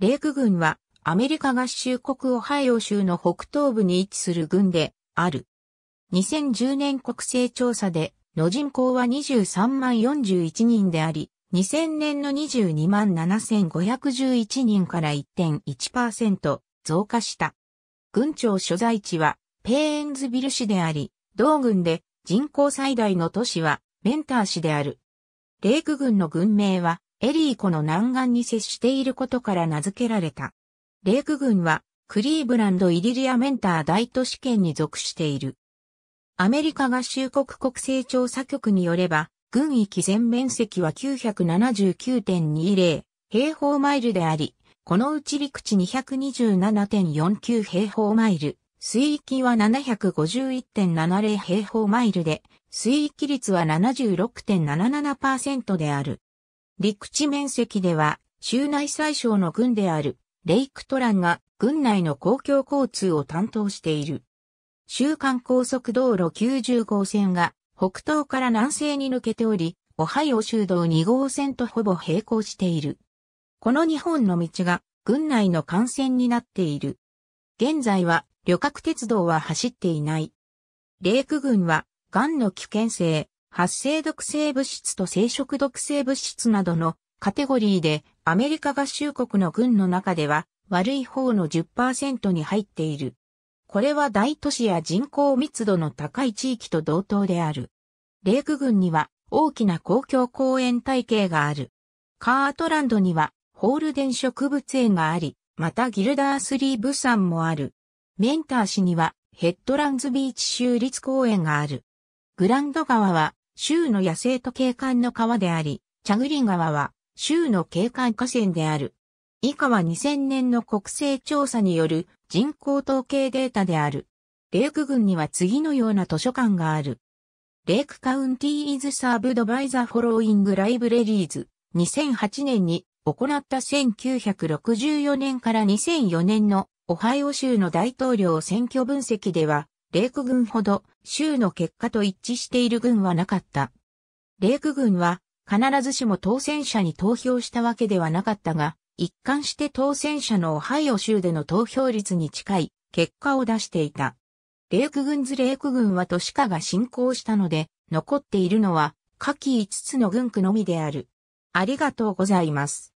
レーク軍はアメリカ合衆国オハイオ州の北東部に位置する軍である。2010年国勢調査での人口は23万41人であり、2000年の22万7511人から1.1%増加した。軍庁所在地はペーンズビル市であり、同軍で人口最大の都市はメンター市である。レーク軍の軍名はエリー湖の南岸に接していることから名付けられた。レーク郡は、クリーブランド・イリリア・メンター大都市圏に属している。アメリカ合衆国国勢調査局によれば、郡域全面積は979.20平方マイルであり、このうち陸地227.49平方マイル、水域は751.70平方マイルで、水域率は76.77%である。陸地面積では、州内最小の郡である、レイクトランが、郡内の公共交通を担当している。州間高速道路90号線が、北東から南西に抜けており、オハイオ州道2号線とほぼ並行している。この2本の道が、郡内の幹線になっている。現在は、旅客鉄道は走っていない。レイク郡は、ガンの危険性、発生毒性物質と生殖毒性物質などのカテゴリーでアメリカ合衆国の軍の中では悪い方の10%に入っている。これは大都市や人口密度の高い地域と同等である。レーク軍には大きな公共公園体系がある。カートランドにはホールデン植物園があり、またギルダースリーブ山もある。メンター市にはヘッドランズビーチ州立公園がある。グランド川は州の野生と景観の川であり、チャグリ川は州の景観河川である。以下は2000年の国勢調査による人口統計データである。レーク郡には次のような図書館がある。レークカウンティーイズサーブドバイザフォローイングライブレリーズ2008年に行った1964年から2004年のオハイオ州の大統領選挙分析ではレイク軍ほど州の結果と一致している軍はなかった。レイク軍は必ずしも当選者に投票したわけではなかったが、一貫して当選者のオハイオ州での投票率に近い結果を出していた。レイク軍ズレイク軍は都市化が進行したので、残っているのは下記5つの軍区のみである。ありがとうございます。